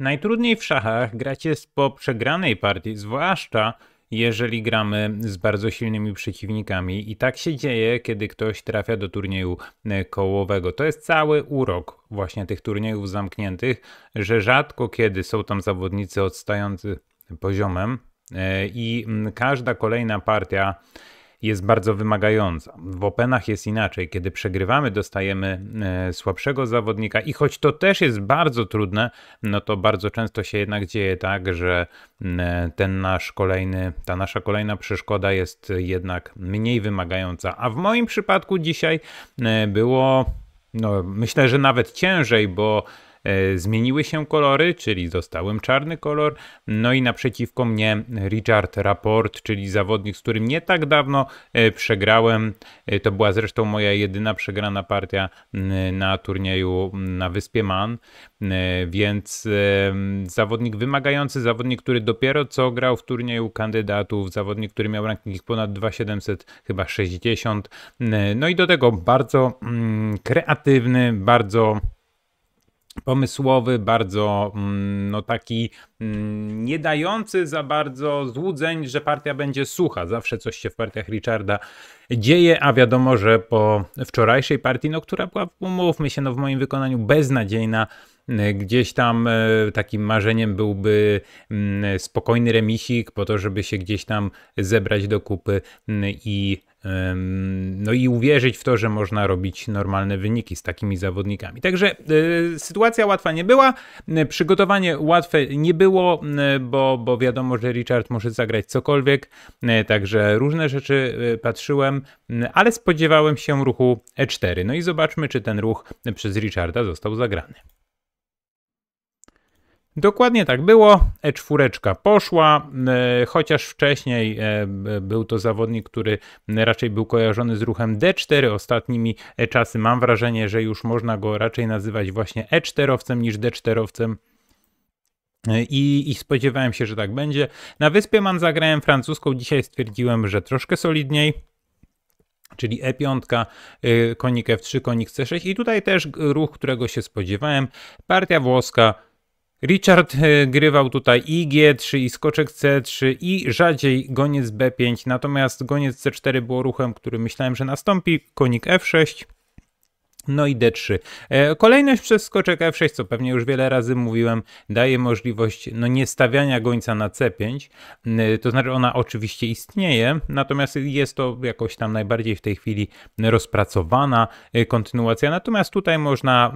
Najtrudniej w szachach grać jest po przegranej partii, zwłaszcza jeżeli gramy z bardzo silnymi przeciwnikami i tak się dzieje, kiedy ktoś trafia do turnieju e, kołowego. To jest cały urok właśnie tych turniejów zamkniętych, że rzadko kiedy są tam zawodnicy odstający poziomem e, i mm, każda kolejna partia jest bardzo wymagająca. W Openach jest inaczej. Kiedy przegrywamy, dostajemy e, słabszego zawodnika i choć to też jest bardzo trudne, no to bardzo często się jednak dzieje tak, że e, ten nasz kolejny, ta nasza kolejna przeszkoda jest jednak mniej wymagająca. A w moim przypadku dzisiaj e, było, no myślę, że nawet ciężej, bo E, zmieniły się kolory, czyli dostałem czarny kolor, no i naprzeciwko mnie Richard Raport, czyli zawodnik, z którym nie tak dawno e, przegrałem. E, to była zresztą moja jedyna przegrana partia na turnieju na Wyspie Man, więc zawodnik wymagający, zawodnik, który dopiero co grał w turnieju kandydatów, zawodnik, który miał ranking ponad 2700, chyba 60. No i do tego bardzo kreatywny, bardzo pomysłowy, bardzo mm, no taki mm, nie dający za bardzo złudzeń, że partia będzie sucha. Zawsze coś się w partiach Richarda dzieje, a wiadomo, że po wczorajszej partii, no która była, umówmy się, no w moim wykonaniu beznadziejna, mm, Gdzieś tam e, takim marzeniem byłby spokojny remisik po to, żeby się gdzieś tam zebrać do kupy i no i uwierzyć w to, że można robić normalne wyniki z takimi zawodnikami. Także e, sytuacja łatwa nie była, e, przygotowanie łatwe nie było, e, bo, bo wiadomo, że Richard może zagrać cokolwiek, także różne rzeczy patrzyłem, ale spodziewałem się ruchu E4. No i zobaczmy, czy ten ruch przez Richarda został zagrany. Dokładnie tak było. E4 poszła, e, chociaż wcześniej e, był to zawodnik, który raczej był kojarzony z ruchem D4. Ostatnimi e, czasy mam wrażenie, że już można go raczej nazywać właśnie E4 owcem niż D4. I, I, spodziewałem się, że tak będzie. Na wyspie mam zagrałem francuską. Dzisiaj stwierdziłem, że troszkę solidniej. Czyli E5, konik F3, konik C6 i tutaj też ruch, którego się spodziewałem. Partia włoska, Richard e, grywał tutaj i G3, i skoczek C3, i rzadziej goniec B5, natomiast goniec C4 było ruchem, który myślałem, że nastąpi, konik F6, no i D3. E, kolejność przez skoczek F6, co pewnie już wiele razy mówiłem, daje możliwość no, nie stawiania gońca na C5, e, to znaczy ona oczywiście istnieje, natomiast jest to jakoś tam najbardziej w tej chwili rozpracowana e, kontynuacja, natomiast tutaj można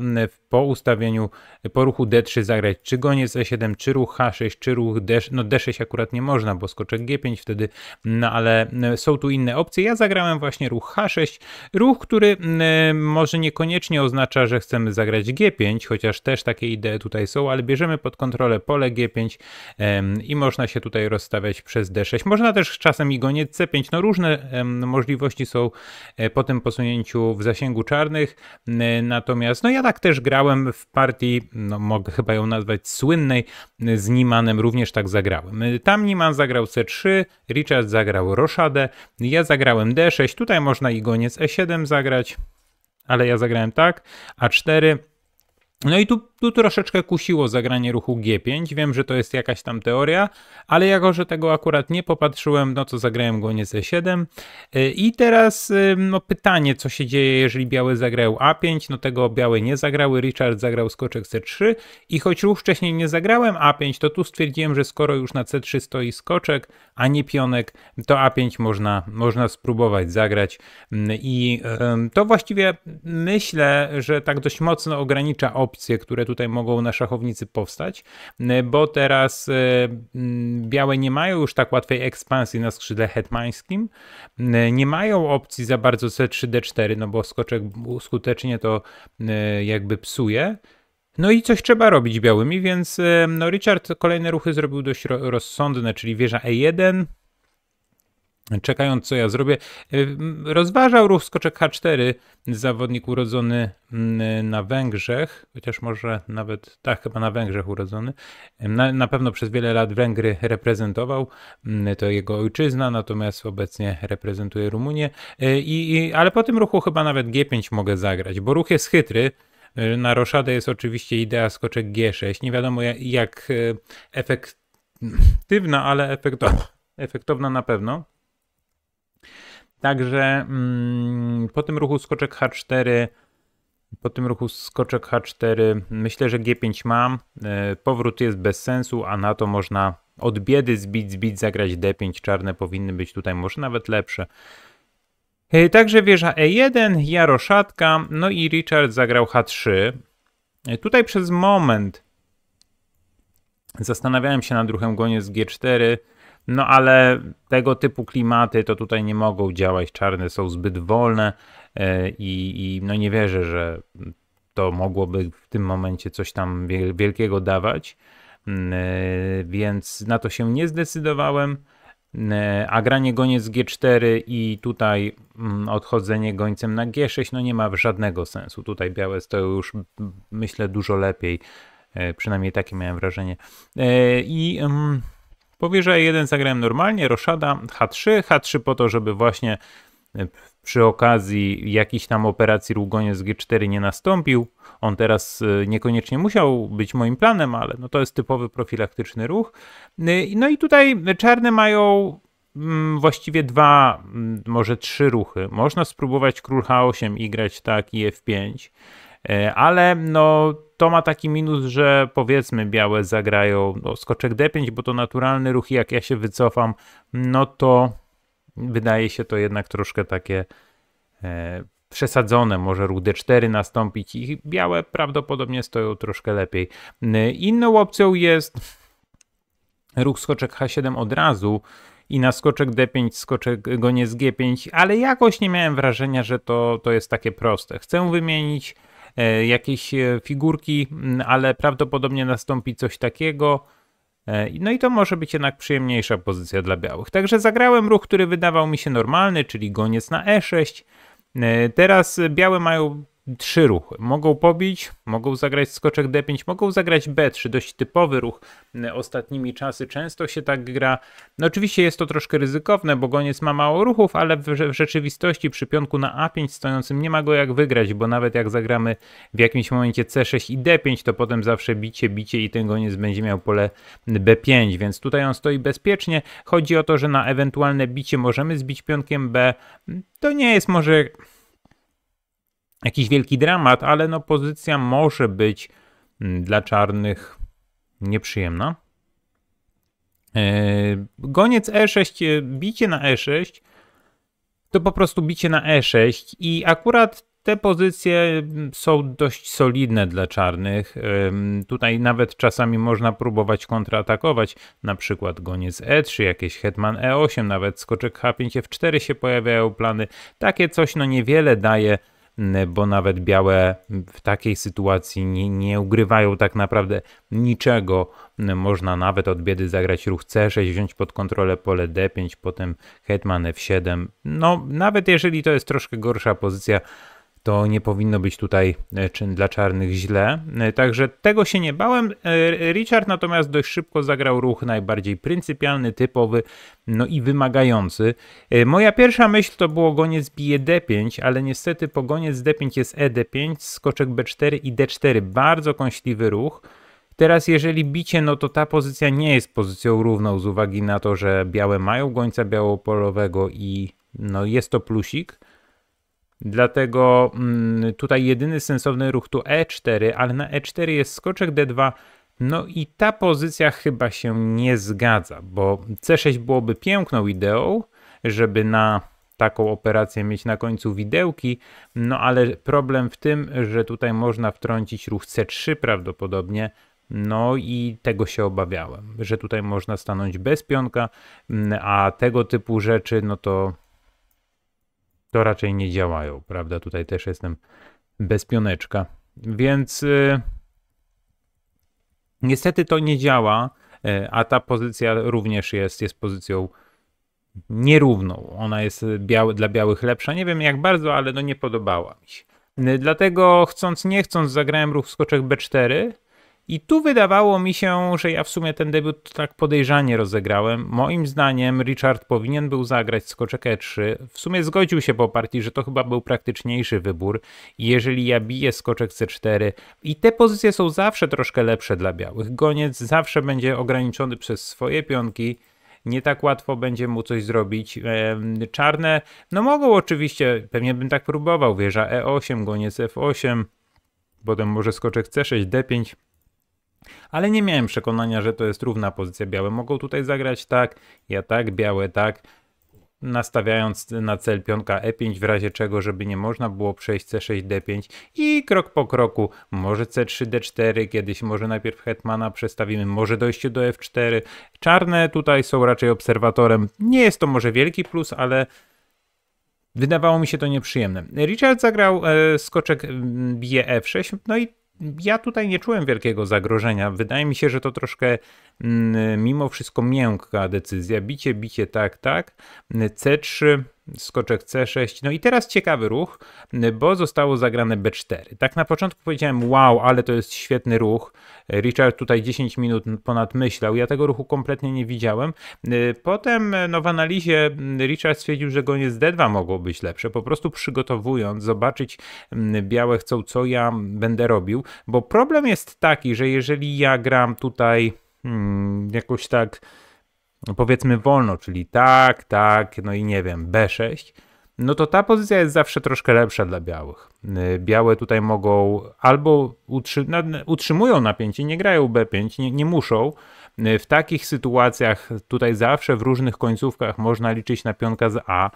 po ustawieniu, po ruchu D3 zagrać czy goniec E7, czy ruch H6, czy ruch D6, no D6 akurat nie można, bo skoczek G5 wtedy, no ale są tu inne opcje. Ja zagrałem właśnie ruch H6, ruch, który może niekoniecznie niekoniecznie oznacza, że chcemy zagrać G5, chociaż też takie idee tutaj są, ale bierzemy pod kontrolę pole G5 i można się tutaj rozstawiać przez D6. Można też czasem i goniec C5, no różne możliwości są e, po tym posunięciu w zasięgu czarnych, natomiast no ja tak też grałem w partii, no mogę chyba ją nazwać słynnej, z Nimanem również tak zagrałem. Tam Niman zagrał C3, Richard zagrał Roszadę, ja zagrałem D6, tutaj można i goniec E7 zagrać, ale ja zagrałem tak, a4. No i tu tu troszeczkę kusiło zagranie ruchu G5, wiem, że to jest jakaś tam teoria, ale jako, że tego akurat nie popatrzyłem, no to zagrałem go nie C7. Y, I teraz y, no, pytanie, co się dzieje, jeżeli biały zagrał A5, no tego białe nie zagrały, Richard zagrał skoczek C3 i choć ruch wcześniej nie zagrałem A5, to tu stwierdziłem, że skoro już na C3 stoi skoczek, a nie pionek, to A5 można, można spróbować zagrać mm, i to właściwie myślę, że tak dość mocno ogranicza opcje, które tu tutaj mogą na szachownicy powstać, e, bo teraz e, białe nie mają już tak łatwej ekspansji na skrzydle hetmańskim, e, nie mają opcji za bardzo C3, D4, no bo skoczek skutecznie to jakby psuje. No i coś trzeba robić białymi, więc no Richard kolejne ruchy zrobił dość rozsądne, czyli wieża E1, czekając co ja zrobię, e, rozważał ruch skoczek H4, zawodnik urodzony mm, na Węgrzech, chociaż może nawet, tak, chyba na Węgrzech urodzony, na, na pewno przez wiele lat Węgry reprezentował, mm, to jego ojczyzna, natomiast obecnie reprezentuje Rumunię, e, I, i, ale po tym ruchu chyba nawet G5 mogę zagrać, bo ruch jest chytry, e, na roszadę jest oczywiście idea skoczek G6, nie wiadomo jak, efektywna, ale efektowna na pewno. Także mm, po tym ruchu skoczek H4, po tym ruchu skoczek H4 myślę, że G5 mam. E, powrót jest bez sensu, a na to można od biedy zbić, zbić, zagrać D5. Czarne powinny być tutaj może nawet lepsze. E, także wieża E1, Jaroszatka, no i Richard zagrał H3. E, tutaj przez moment zastanawiałem się nad ruchem goniec G4, no ale tego typu klimaty to tutaj nie mogą działać. Czarne są zbyt wolne e, i, i no nie wierzę, że to mogłoby w tym momencie coś tam wielkiego dawać. Mm, e, więc na to się nie zdecydowałem. Mm, e, a granie goniec G4 i tutaj mm, odchodzenie gońcem na G6 no nie ma żadnego sensu. Tutaj białe stoją już myślę dużo lepiej. Przynajmniej takie miałem wrażenie. I Powyżej 1 zagrałem normalnie, roszada H3, H3 po to, żeby właśnie e, przy okazji jakichś tam operacji Rugoniec G4 nie nastąpił. On teraz e, niekoniecznie musiał być moim planem, ale no to jest typowy profilaktyczny ruch. E, no i tutaj czarne mają mm, właściwie dwa, mm, może trzy ruchy. Można spróbować król H8 i grać tak i F5, ale no to ma taki minus, że powiedzmy białe zagrają no, skoczek D5, bo to naturalny ruch i jak ja się wycofam, no to wydaje się to jednak troszkę takie e, przesadzone, może ruch D4 nastąpić i białe prawdopodobnie stoją troszkę lepiej. E, inną opcją jest ruch skoczek H7 od razu i na skoczek D5, skoczek goniec G5, ale jakoś nie miałem wrażenia, że to, to jest takie proste. Chcę wymienić E, jakieś e, figurki, mm, ale prawdopodobnie nastąpi coś takiego. E, no i to może być jednak przyjemniejsza pozycja dla białych. Także zagrałem ruch, który wydawał mi się normalny, czyli goniec na e6. Teraz białe mają trzy ruchy. Mogą pobić, mogą zagrać skoczek D5, mogą zagrać B3, dość typowy ruch mm, ostatnimi czasy. Często się tak gra. No oczywiście jest to troszkę ryzykowne, bo goniec ma mało ruchów, ale w, w rzeczywistości przy pionku na A5 stojącym nie ma go jak wygrać, bo nawet jak zagramy w jakimś momencie C6 i D5, to potem zawsze bicie, bicie i ten goniec będzie miał pole B5, więc tutaj on stoi bezpiecznie. Chodzi o to, że na ewentualne bicie możemy zbić pionkiem B. To nie jest może jakiś wielki dramat, ale no pozycja może być mm, dla czarnych nieprzyjemna. E, goniec E6, e, bicie na E6 to po prostu bicie na E6 i akurat te pozycje mm, są dość solidne dla czarnych. E, mm, tutaj nawet czasami można próbować kontratakować, na przykład goniec E3, jakieś hetman E8, nawet skoczek H5, F4 się pojawiają plany. Takie coś no niewiele daje bo nawet białe w takiej sytuacji nie, nie ugrywają tak naprawdę niczego. Można nawet od biedy zagrać ruch C6, wziąć pod kontrolę pole D5, potem hetman F7. No, nawet jeżeli to jest troszkę gorsza pozycja, to nie powinno być tutaj e, czyn dla czarnych źle. E, także tego się nie bałem. E, Richard natomiast dość szybko zagrał ruch najbardziej pryncypialny, typowy, no i wymagający. Moja pierwsza myśl to było goniec bije D5, ale niestety po goniec D5 jest ED5, skoczek B4 i D4. Bardzo kąśliwy ruch. Teraz jeżeli bicie, no to ta pozycja nie jest pozycją równą z uwagi na to, że białe mają gońca białopolowego i no jest to plusik. Dlatego mm, tutaj jedyny sensowny ruch to E4, ale na E4 jest skoczek D2. No i ta pozycja chyba się nie zgadza, bo C6 byłoby piękną ideą, żeby na taką operację mieć na końcu widełki, no ale problem w tym, że tutaj można wtrącić ruch C3 prawdopodobnie, no i tego się obawiałem, że tutaj można stanąć bez pionka, mm, a tego typu rzeczy, no to to raczej nie działają, prawda? Tutaj też jestem bez pioneczka. Więc yy, niestety to nie działa, yy, a ta pozycja również jest, jest pozycją nierówną. Ona jest y, biały, dla białych lepsza. Nie wiem jak bardzo, ale no nie podobała mi się. Y, dlatego chcąc nie chcąc zagrałem ruch skoczek B4 i tu wydawało mi się, że ja w sumie ten debiut tak podejrzanie rozegrałem. Moim zdaniem Richard powinien był zagrać skoczek E3. W sumie zgodził się po partii, że to chyba był praktyczniejszy wybór. I jeżeli ja biję skoczek C4 i te pozycje są zawsze troszkę lepsze dla białych, goniec zawsze będzie ograniczony przez swoje pionki nie tak łatwo będzie mu coś zrobić. Czarne, no mogą oczywiście, pewnie bym tak próbował, wieża E8, goniec F8, potem może skoczek C6, D5. Ale nie miałem przekonania, że to jest równa pozycja. Białe mogą tutaj zagrać tak, ja tak, białe tak, nastawiając na cel pionka e5 w razie czego, żeby nie można było przejść c6, d5 i krok po kroku może c3, d4, kiedyś może najpierw hetmana przestawimy, może dojście do f4. Czarne tutaj są raczej obserwatorem. Nie jest to może wielki plus, ale wydawało mi się to nieprzyjemne. Richard zagrał e, skoczek bije f6, no i ja tutaj nie czułem wielkiego zagrożenia. Wydaje mi się, że to troszkę mm, mimo wszystko miękka decyzja. Bicie, bicie, tak, tak. C3, skoczek C6. No i teraz ciekawy ruch, bo zostało zagrane B4. Tak na początku powiedziałem, wow, ale to jest świetny ruch. Richard tutaj 10 minut ponad myślał. Ja tego ruchu kompletnie nie widziałem. Y, potem y, no, w analizie y, Richard stwierdził, że go nie z D2 mogło być lepsze. Po prostu przygotowując, zobaczyć mm, białe chcą, co ja będę robił. Bo problem jest taki, że jeżeli ja gram tutaj hmm, jakoś tak powiedzmy wolno, czyli tak, tak, no i nie wiem, B6, no to ta pozycja jest zawsze troszkę lepsza dla białych. Y, białe tutaj mogą albo utrzymują napięcie, nie grają B5, nie, nie muszą. Y, w takich sytuacjach tutaj zawsze w różnych końcówkach można liczyć na pionka z A.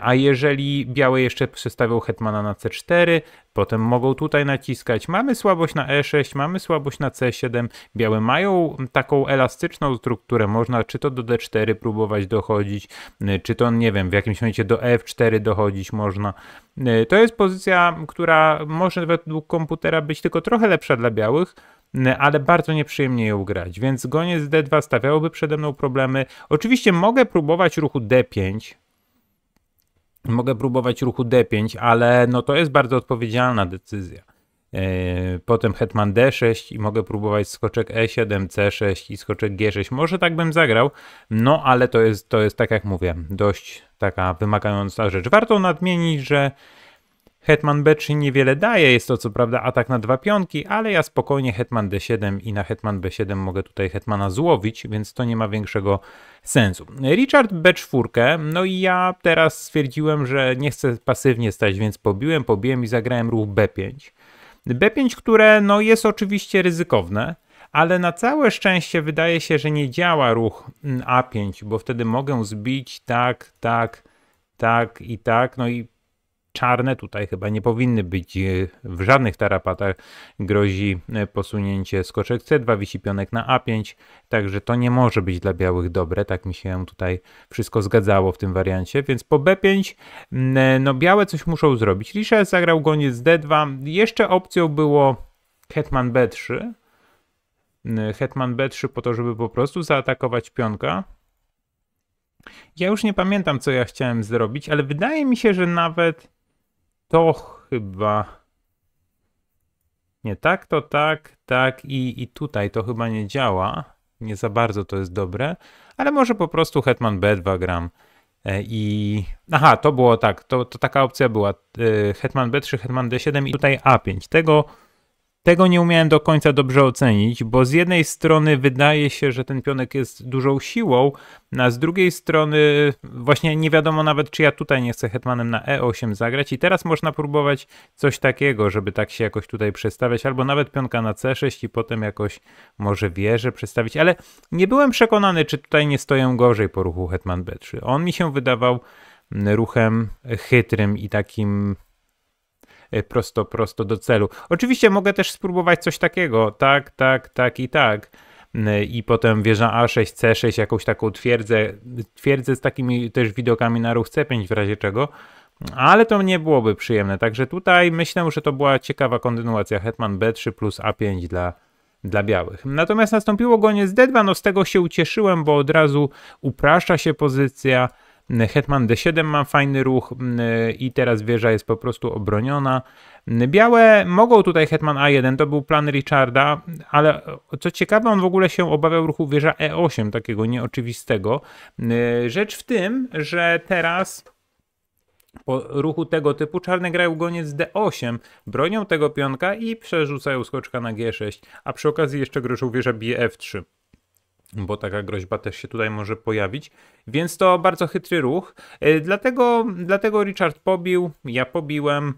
A jeżeli białe jeszcze przestawią hetmana na c4, potem mogą tutaj naciskać. Mamy słabość na e6, mamy słabość na c7. Białe mają taką elastyczną strukturę, można czy to do d4 próbować dochodzić, y, czy to, nie wiem, w jakimś momencie do f4 dochodzić można. Y, to jest pozycja, która może według komputera być tylko trochę lepsza dla białych, y, ale bardzo nieprzyjemnie ją grać, więc goniec d2 stawiałoby przede mną problemy. Oczywiście mogę próbować ruchu d5, mogę próbować ruchu D5, ale no to jest bardzo odpowiedzialna decyzja. E, potem hetman D6 i mogę próbować skoczek E7, C6 i skoczek G6. Może tak bym zagrał, no ale to jest, to jest tak jak mówię, dość taka wymagająca rzecz. Warto nadmienić, że Hetman B3 niewiele daje, jest to co prawda atak na dwa pionki, ale ja spokojnie Hetman D7 i na Hetman B7 mogę tutaj Hetmana złowić, więc to nie ma większego sensu. Richard B4, no i ja teraz stwierdziłem, że nie chcę pasywnie stać, więc pobiłem, pobiłem i zagrałem ruch B5. B5, które no jest oczywiście ryzykowne, ale na całe szczęście wydaje się, że nie działa ruch mm, A5, bo wtedy mogę zbić tak, tak, tak i tak, no i czarne tutaj chyba nie powinny być e, w żadnych tarapatach. Grozi e, posunięcie skoczek C2, wisi pionek na A5, także to nie może być dla białych dobre, tak mi się tutaj wszystko zgadzało w tym wariancie, więc po B5 mm, e, no białe coś muszą zrobić. Richel zagrał goniec D2, jeszcze opcją było hetman B3, mm, hetman B3 po to, żeby po prostu zaatakować pionka, ja już nie pamiętam, co ja chciałem zrobić, ale wydaje mi się, że nawet to chyba... Nie, tak to tak, tak i, i tutaj to chyba nie działa. Nie za bardzo to jest dobre, ale może po prostu Hetman B2 gram. E, I aha, to było tak, to, to taka opcja była e, Hetman B3, Hetman D7 i tutaj A5. Tego tego nie umiałem do końca dobrze ocenić, bo z jednej strony wydaje się, że ten pionek jest dużą siłą, a z drugiej strony właśnie nie wiadomo nawet, czy ja tutaj nie chcę hetmanem na e8 zagrać i teraz można próbować coś takiego, żeby tak się jakoś tutaj przestawiać, albo nawet pionka na c6 i potem jakoś może wieżę przestawić, ale nie byłem przekonany, czy tutaj nie stoję gorzej po ruchu hetman b3. On mi się wydawał ruchem chytrym i takim E, prosto, prosto do celu. Oczywiście mogę też spróbować coś takiego, tak, tak, tak i tak mm, e, i potem wieża A6, C6, jakąś taką twierdzę, twierdzę z takimi też widokami na ruch C5 w razie czego, ale to nie byłoby przyjemne, także tutaj myślę, że to była ciekawa kontynuacja Hetman B3 plus A5 dla, dla białych. Natomiast nastąpiło goniec D2, no z tego się ucieszyłem, bo od razu upraszcza się pozycja, Mm, Hetman D7 ma fajny ruch mm, i teraz wieża jest po prostu obroniona. Mm, białe mogą tutaj Hetman A1, to był plan Richarda, ale e, co ciekawe, on w ogóle się obawiał ruchu wieża E8, takiego nieoczywistego. Rzecz w tym, że teraz po ruchu tego typu czarne grają goniec d8, bronią tego pionka i przerzucają skoczka na g6, a przy okazji jeszcze groszą wieża bf3 bo taka groźba też się tutaj może pojawić, więc to bardzo chytry ruch. E, dlatego, dlatego Richard pobił, ja pobiłem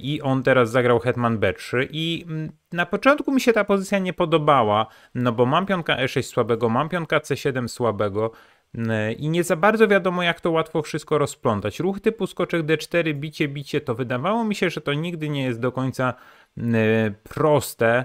i on teraz zagrał Hetman B3 i na początku mi się ta pozycja nie podobała, no bo mam pionka E6 słabego, mam pionka C7 słabego i nie za bardzo wiadomo jak to łatwo wszystko rozplątać. Ruch typu skoczek D4, bicie, bicie, to wydawało mi się, że to nigdy nie jest do końca proste,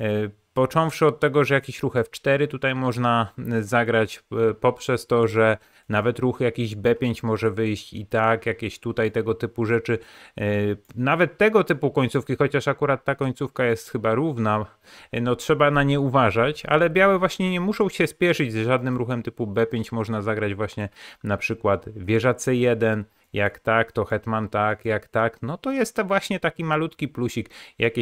e, Począwszy od tego, że jakiś ruch F4 tutaj można y, zagrać y, poprzez to, że nawet ruch jakiś B5 może wyjść i tak, jakieś tutaj tego typu rzeczy. Y, nawet tego typu końcówki, chociaż akurat ta końcówka jest chyba równa, no trzeba na nie uważać, ale białe właśnie nie muszą się spieszyć z żadnym ruchem typu B5. Można zagrać właśnie na przykład wieża C1, jak tak, to Hetman tak, jak tak, no to jest to właśnie taki malutki plusik,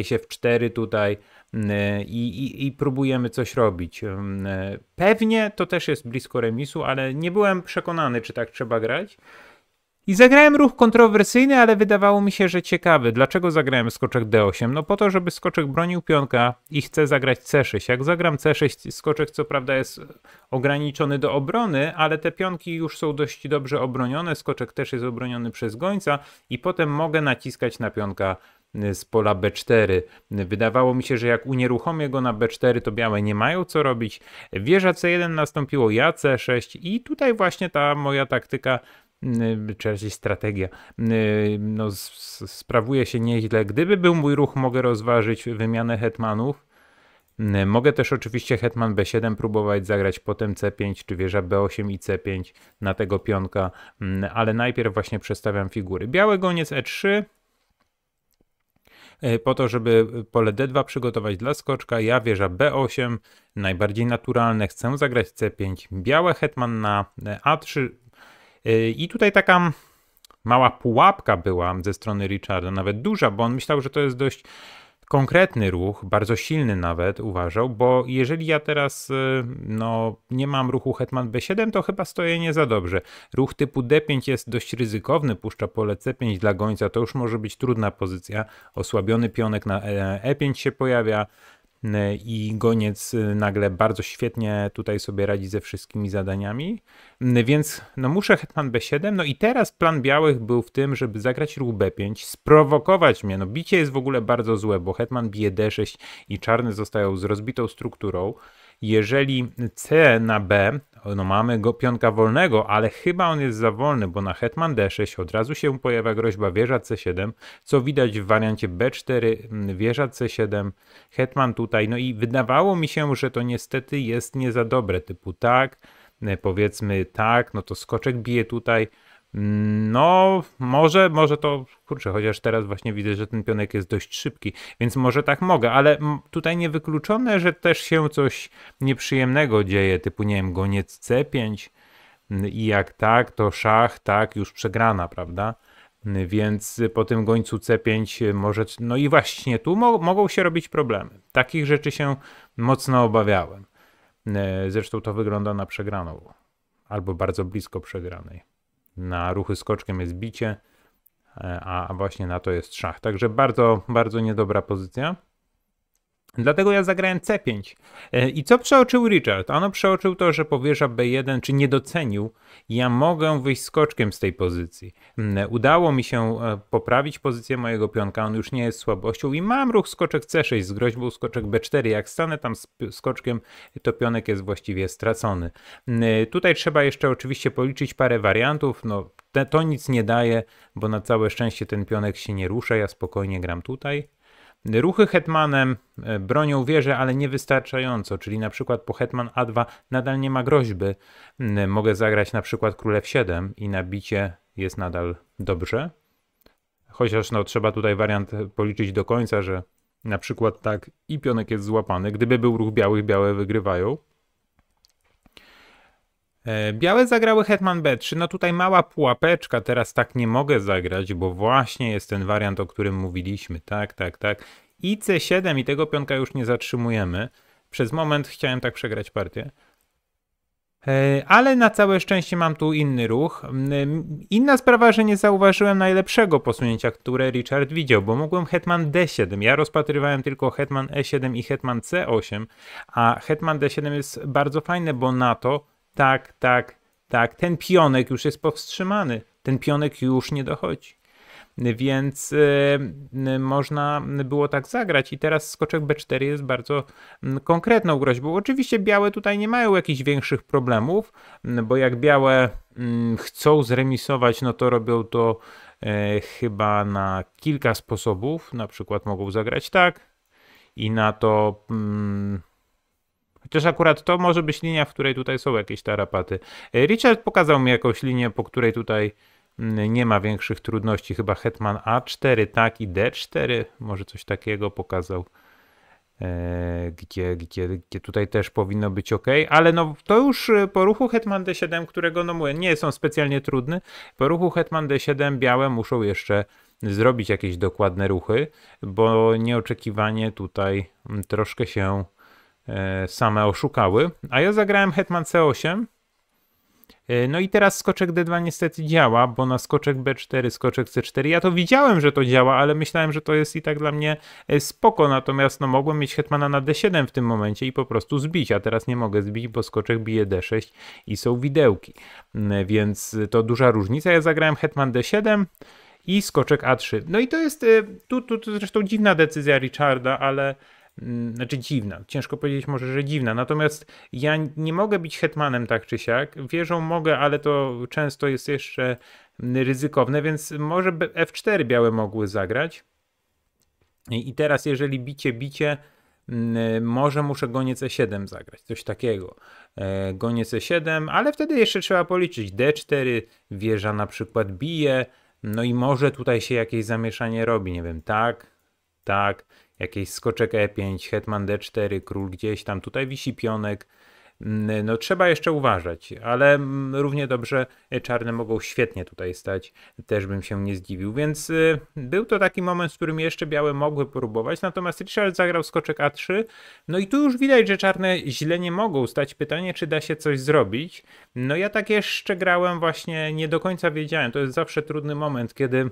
się w 4 tutaj mm, i, i, i próbujemy coś robić. Mm, pewnie to też jest blisko remisu, ale nie byłem przekonany, czy tak trzeba grać. I zagrałem ruch kontrowersyjny, ale wydawało mi się, że ciekawy. Dlaczego zagrałem skoczek D8? No po to, żeby skoczek bronił pionka i chcę zagrać C6. Jak zagram C6, skoczek co prawda jest ograniczony do obrony, ale te pionki już są dość dobrze obronione, skoczek też jest obroniony przez gońca i potem mogę naciskać na pionka y, z pola B4. Wydawało mi się, że jak unieruchomię go na B4, to białe nie mają co robić. Wieża C1 nastąpiło ja C6 i tutaj właśnie ta moja taktyka Yy, czy raczej strategia, yy, no, sprawuje się nieźle. Gdyby był mój ruch, mogę rozważyć wymianę hetmanów. Yy, mogę też oczywiście hetman b7 próbować zagrać, potem c5 czy wieża b8 i c5 na tego pionka, ale najpierw właśnie przestawiam figury. Biały goniec e3 po to, żeby pole d2 przygotować dla skoczka. Ja wieża b8, najbardziej naturalne, chcę zagrać c5. Białe hetman na a3, Y, I tutaj taka mała pułapka była ze strony Richarda, nawet duża, bo on myślał, że to jest dość konkretny ruch, bardzo silny nawet uważał, bo jeżeli ja teraz y, no, nie mam ruchu Hetman B7, to chyba stoję nie za dobrze. Ruch typu D5 jest dość ryzykowny, puszcza pole C5 dla gońca, to już może być trudna pozycja. Osłabiony pionek na E5 e się pojawia, Y, i Goniec y, nagle bardzo świetnie tutaj sobie radzi ze wszystkimi zadaniami. Y, więc no muszę hetman b7. No i teraz plan białych był w tym, żeby zagrać ruch b5, sprowokować mnie. No bicie jest w ogóle bardzo złe, bo hetman bije d6 i czarny zostają z rozbitą strukturą jeżeli C na B, no mamy go pionka wolnego, ale chyba on jest za wolny, bo na hetman D6 od razu się pojawia groźba wieża C7, co widać w wariancie B4, mm, wieża C7, hetman tutaj, no i wydawało mi się, że to niestety jest nie za dobre, typu tak, mm, powiedzmy tak, no to skoczek bije tutaj, no, może, może to, kurczę, chociaż teraz właśnie widzę, że ten pionek jest dość szybki, więc może tak mogę, ale tutaj niewykluczone, że też się coś nieprzyjemnego dzieje, typu, nie wiem, goniec C5 i jak tak, to szach, tak, już przegrana, prawda? Więc po tym gońcu C5 może, no i właśnie tu mo mogą się robić problemy. Takich rzeczy się mocno obawiałem. E, zresztą to wygląda na przegraną, albo bardzo blisko przegranej na ruchy skoczkiem jest bicie, e, a właśnie na to jest szach. Także bardzo, bardzo niedobra pozycja. Dlatego ja zagrałem C5. E, I co przeoczył Richard? Ano przeoczył to, że powierza B1, czy nie docenił. Ja mogę wyjść skoczkiem z tej pozycji. Mm, udało mi się e, poprawić pozycję mojego pionka, on już nie jest słabością i mam ruch skoczek C6 z groźbą skoczek B4. Jak stanę tam z skoczkiem, to pionek jest właściwie stracony. Mm, e, tutaj trzeba jeszcze oczywiście policzyć parę wariantów. No, to nic nie daje, bo na całe szczęście ten pionek się nie rusza, ja spokojnie gram tutaj. Ruchy hetmanem e, bronią wieżę, ale niewystarczająco, czyli na przykład po hetman a2 nadal nie ma groźby. Mm, mogę zagrać na przykład król f7 i nabicie jest nadal dobrze. Chociaż no, trzeba tutaj wariant policzyć do końca, że na przykład tak i pionek jest złapany. Gdyby był ruch białych, białe wygrywają. E, białe zagrały Hetman B3, no tutaj mała pułapeczka, teraz tak nie mogę zagrać, bo właśnie jest ten wariant, o którym mówiliśmy, tak, tak, tak. I C7 i tego pionka już nie zatrzymujemy. Przez moment chciałem tak przegrać partię. E, ale na całe szczęście mam tu inny ruch. Inna sprawa, że nie zauważyłem najlepszego posunięcia, które Richard widział, bo mogłem Hetman D7. Ja rozpatrywałem tylko Hetman E7 i Hetman C8, a Hetman D7 jest bardzo fajny, bo na to tak, tak, tak. Ten pionek już jest powstrzymany, ten pionek już nie dochodzi. Więc y, y można było tak zagrać. I teraz skoczek B4 jest bardzo mm, konkretną groźbą. Oczywiście białe tutaj nie mają jakichś większych problemów, mm, bo jak białe y, chcą zremisować, no to robią to y, chyba na kilka sposobów. Na przykład mogą zagrać tak i na to Chociaż akurat to może być linia, w której tutaj są jakieś tarapaty. E, Richard pokazał mi jakąś linię, po której tutaj mm, nie ma większych trudności. Chyba Hetman A4, tak, i D4, może coś takiego pokazał. E, gdzie, gdzie, gdzie tutaj też powinno być ok, ale no to już e, po ruchu Hetman D7, którego no mówię, nie jest on specjalnie trudny, po ruchu Hetman D7 białe muszą jeszcze zrobić jakieś dokładne ruchy, bo nieoczekiwanie tutaj mm, troszkę się E, same oszukały. A ja zagrałem Hetman C8. E, no i teraz skoczek D2 niestety działa, bo na skoczek B4, skoczek C4, ja to widziałem, że to działa, ale myślałem, że to jest i tak dla mnie e, spoko, natomiast no mogłem mieć hetmana na D7 w tym momencie i po prostu zbić, a teraz nie mogę zbić, bo skoczek bije D6 i są widełki, mm, więc to duża różnica. Ja zagrałem hetman D7 i skoczek A3. No i to jest, tu, tu, tu zresztą dziwna decyzja Richarda, ale Mm, znaczy dziwna. Ciężko powiedzieć może, że dziwna. Natomiast ja nie mogę być hetmanem tak czy siak. wierzą mogę, ale to często jest jeszcze ryzykowne, więc może F4 białe mogły zagrać. I teraz jeżeli bicie, bicie, mm, może muszę goniec E7 zagrać, coś takiego. E, goniec E7, ale wtedy jeszcze trzeba policzyć D4, wieża na przykład bije, no i może tutaj się jakieś zamieszanie robi, nie wiem, tak, tak, jakieś skoczek e5, hetman d4, król gdzieś tam, tutaj wisi pionek. Mm, no trzeba jeszcze uważać, ale mm, równie dobrze e, czarne mogą świetnie tutaj stać, też bym się nie zdziwił, więc y, był to taki moment, w którym jeszcze białe mogły próbować, natomiast Richard zagrał skoczek A3, no i tu już widać, że czarne źle nie mogą stać, pytanie czy da się coś zrobić, no ja tak jeszcze grałem właśnie, nie do końca wiedziałem, to jest zawsze trudny moment, kiedy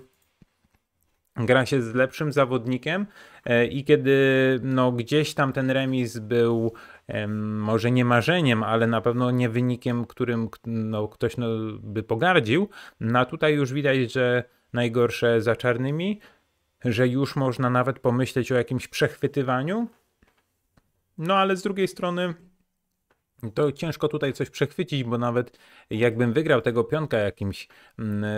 gra się z lepszym zawodnikiem e, i kiedy no, gdzieś tam ten remis był może nie marzeniem, ale na pewno nie wynikiem, którym no, ktoś no, by pogardził, no tutaj już widać, że najgorsze za czarnymi, że już można nawet pomyśleć o jakimś przechwytywaniu, no ale z drugiej strony to ciężko tutaj coś przechwycić, bo nawet jakbym wygrał tego pionka jakimś, mm, e,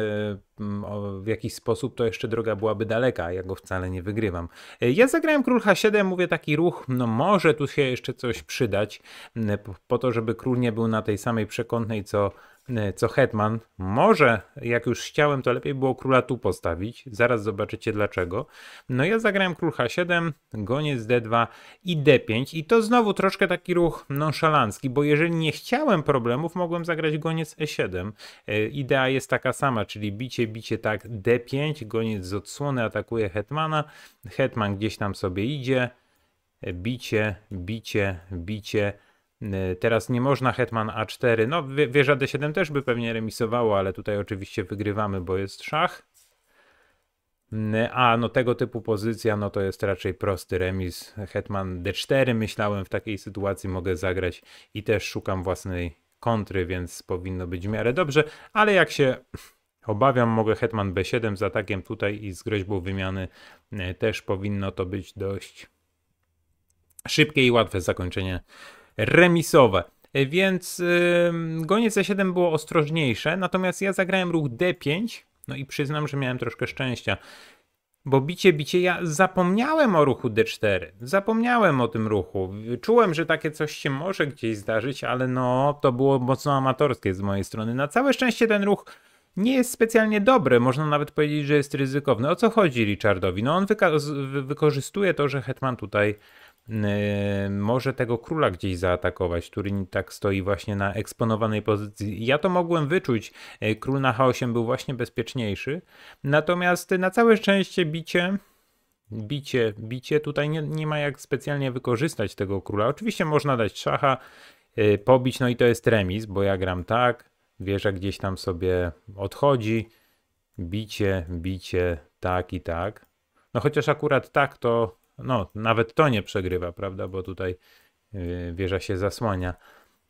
mm, w jakiś sposób, to jeszcze droga byłaby daleka, ja go wcale nie wygrywam. E, ja zagrałem król h7, mówię taki ruch, no może tu się jeszcze coś przydać, mm, po to, żeby król nie był na tej samej przekątnej, co E, co Hetman. Może, jak już chciałem, to lepiej było króla tu postawić. Zaraz zobaczycie dlaczego. No ja zagrałem król h7, goniec d2 i d5 i to znowu troszkę taki ruch nonszalancki, bo jeżeli nie chciałem problemów, mogłem zagrać goniec e7. E, idea jest taka sama, czyli bicie, bicie tak d5, goniec z odsłony atakuje Hetmana. Hetman gdzieś tam sobie idzie, e, bicie, bicie, bicie, E, teraz nie można Hetman A4. No, wieża D7 też by pewnie remisowało, ale tutaj oczywiście wygrywamy, bo jest szach. Mm, a no tego typu pozycja, no to jest raczej prosty remis. Hetman D4 myślałem w takiej sytuacji mogę zagrać i też szukam własnej kontry, więc powinno być w miarę dobrze, ale jak się obawiam, mogę Hetman B7 z atakiem tutaj i z groźbą wymiany e, też powinno to być dość szybkie i łatwe zakończenie remisowe. Więc yy, gonie C7 e było ostrożniejsze, natomiast ja zagrałem ruch D5, no i przyznam, że miałem troszkę szczęścia. Bo bicie, bicie, ja zapomniałem o ruchu D4. Zapomniałem o tym ruchu. Czułem, że takie coś się może gdzieś zdarzyć, ale no to było mocno amatorskie z mojej strony. Na całe szczęście ten ruch nie jest specjalnie dobry. Można nawet powiedzieć, że jest ryzykowny. O co chodzi Richardowi? No on wykorzystuje to, że Hetman tutaj Yy, może tego króla gdzieś zaatakować, który tak stoi właśnie na eksponowanej pozycji. Ja to mogłem wyczuć. Yy, król na H8 był właśnie bezpieczniejszy. Natomiast na całe szczęście bicie bicie, bicie. Tutaj nie, nie ma jak specjalnie wykorzystać tego króla. Oczywiście można dać szacha, yy, pobić, no i to jest remis, bo ja gram tak, wieża gdzieś tam sobie odchodzi, bicie, bicie, tak i tak. No chociaż akurat tak to no, nawet to nie przegrywa, prawda? Bo tutaj e, wieża się zasłania.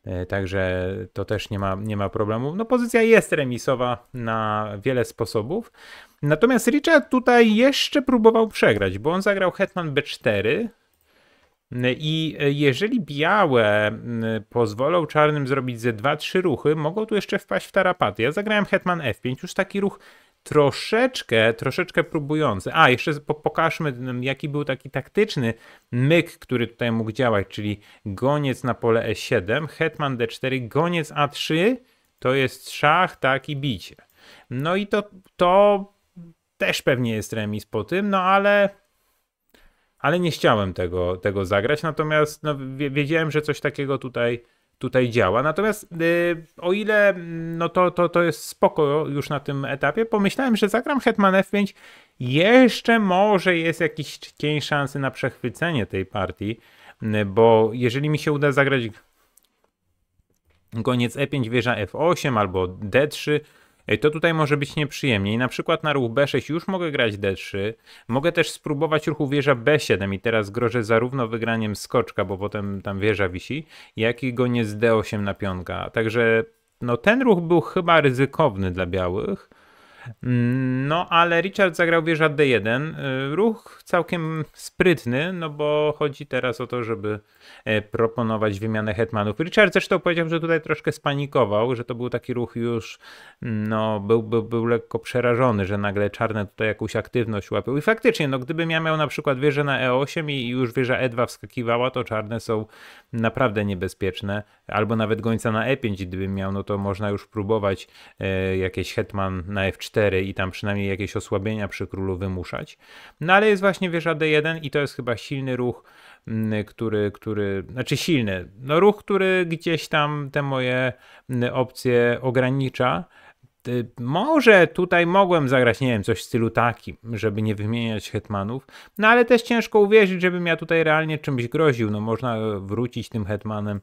E, także to też nie ma, nie ma problemu. No, pozycja jest remisowa na wiele sposobów. Natomiast Richard tutaj jeszcze próbował przegrać, bo on zagrał hetman b4. I jeżeli białe mm, pozwolą czarnym zrobić z 2 z3 ruchy, mogą tu jeszcze wpaść w tarapaty. Ja zagrałem hetman f5, już taki ruch troszeczkę, troszeczkę próbujący. A, jeszcze pokażmy, mm, jaki był taki taktyczny myk, który tutaj mógł działać, czyli goniec na pole E7, hetman D4, goniec A3, to jest szach, tak i bicie. No i to, to też pewnie jest remis po tym, no ale ale nie chciałem tego, tego zagrać, natomiast no, wiedziałem, że coś takiego tutaj tutaj działa. Natomiast y, o ile mm, no to, to, to jest spoko już na tym etapie, pomyślałem, że zagram Hetman F5, jeszcze może jest jakiś cień szansy na przechwycenie tej partii, mm, bo jeżeli mi się uda zagrać koniec E5, wieża F8 albo D3, to tutaj może być nieprzyjemnie. I na przykład na ruch B6 już mogę grać D3, mogę też spróbować ruchu wieża B7 i teraz grożę zarówno wygraniem skoczka, bo potem tam wieża wisi, jak i goniec D8 na pionka. Także no ten ruch był chyba ryzykowny dla białych, Mm, no, ale Richard zagrał wieża D1. Y, ruch całkiem sprytny, no bo chodzi teraz o to, żeby e, proponować wymianę hetmanów. Richard zresztą powiedział, że tutaj troszkę spanikował, że to był taki ruch już, mm, no, był, był, był lekko przerażony, że nagle czarne tutaj jakąś aktywność łapią. I faktycznie, no, gdybym ja miał na przykład wieżę na E8 i już wieża E2 wskakiwała, to czarne są naprawdę niebezpieczne, albo nawet gońca na E5, gdybym miał, no to można już próbować e, jakieś hetman na F4 i tam przynajmniej jakieś osłabienia przy królu wymuszać. No ale jest właśnie wieża D1 i to jest chyba silny ruch, mm, który, który, znaczy silny, no ruch, który gdzieś tam te moje mm, opcje ogranicza, Y, może tutaj mogłem zagrać, nie wiem, coś w stylu takim, żeby nie wymieniać hetmanów, no ale też ciężko uwierzyć, żebym ja tutaj realnie czymś groził. No można wrócić tym hetmanem,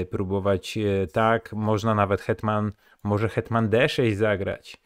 y, próbować y, tak, można nawet hetman, może hetman D6 zagrać.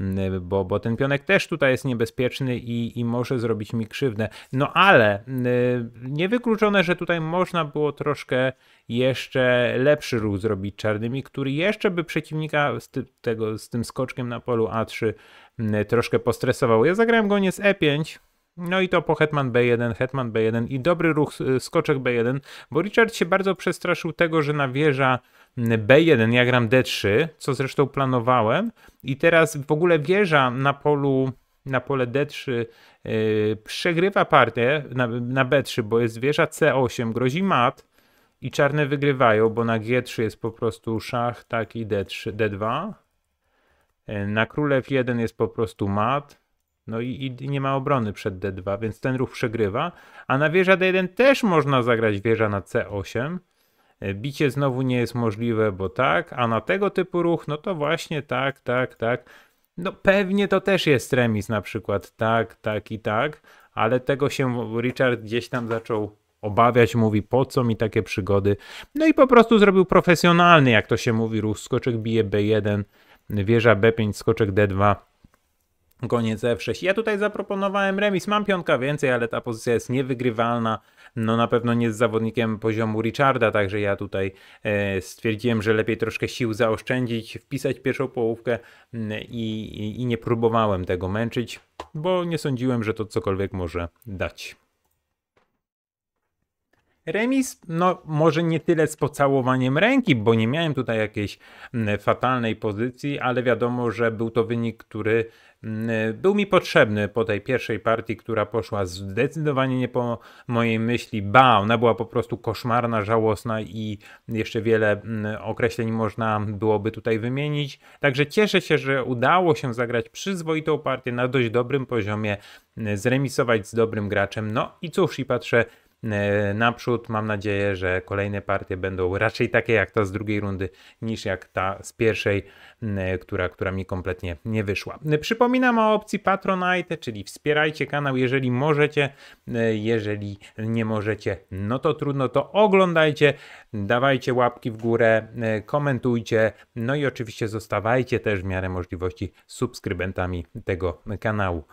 Mm, y, bo, bo ten pionek też tutaj jest niebezpieczny i, i może zrobić mi krzywdę. No ale mm, y, niewykluczone, że tutaj można było troszkę jeszcze lepszy ruch zrobić czarnymi, który jeszcze by przeciwnika z, ty, tego, z tym skoczkiem na polu A3 mm, y, troszkę postresował. Ja zagrałem go nie z E5, no i to po Hetman B1, Hetman B1 i dobry ruch skoczek B1, bo Richard się bardzo przestraszył tego, że na wieża. B1, ja gram D3, co zresztą planowałem. I teraz w ogóle wieża na polu na pole D3 yy, przegrywa partię na, na, B3, bo jest wieża C8, grozi mat i czarne wygrywają, bo na G3 jest po prostu szach, taki D3, D2. Y, na królew 1 jest po prostu mat. No i, i, nie ma obrony przed D2, więc ten ruch przegrywa. A na wieża D1 też można zagrać wieża na C8. E, bicie znowu nie jest możliwe, bo tak, a na tego typu ruch, no to właśnie tak, tak, tak. No pewnie to też jest remis na przykład, tak, tak i tak, ale tego się Richard gdzieś tam zaczął obawiać, mówi po co mi takie przygody. No i po prostu zrobił profesjonalny, jak to się mówi, ruch. Skoczek bije B1, wieża B5, skoczek D2, koniec F6. Ja tutaj zaproponowałem remis, mam pionka więcej, ale ta pozycja jest niewygrywalna no na pewno nie z zawodnikiem poziomu Richarda, także ja tutaj e, stwierdziłem, że lepiej troszkę sił zaoszczędzić, wpisać pierwszą połówkę mm, i, i, i nie próbowałem tego męczyć, bo nie sądziłem, że to cokolwiek może dać. Remis, no może nie tyle z pocałowaniem ręki, bo nie miałem tutaj jakiejś mm, fatalnej pozycji, ale wiadomo, że był to wynik, który Mm, y, był mi potrzebny po tej pierwszej partii, która poszła zdecydowanie nie po mojej myśli. Ba, ona była po prostu koszmarna, żałosna i jeszcze wiele mm, określeń można byłoby tutaj wymienić. Także cieszę się, że udało się zagrać przyzwoitą partię na dość dobrym poziomie, y, zremisować z dobrym graczem. No i cóż, i patrzę, E, naprzód. Mam nadzieję, że kolejne partie będą raczej takie jak ta z drugiej rundy, niż jak ta z pierwszej, e, która, która mi kompletnie nie wyszła. E, przypominam o opcji Patronite, czyli wspierajcie kanał, jeżeli możecie. Jeżeli nie możecie, no to trudno, to oglądajcie, dawajcie łapki w górę, komentujcie, no i oczywiście zostawajcie też w miarę możliwości subskrybentami tego kanału.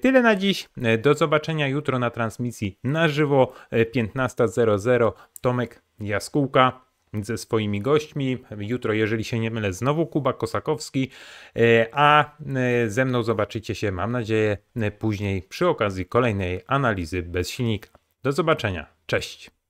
Tyle na dziś. Do zobaczenia jutro na transmisji na żywo. 15.00 Tomek Jaskółka ze swoimi gośćmi. Jutro, jeżeli się nie mylę, znowu Kuba Kosakowski, e, a e, ze mną zobaczycie się, mam nadzieję, e, później przy okazji kolejnej analizy bez silnika. Do zobaczenia. Cześć.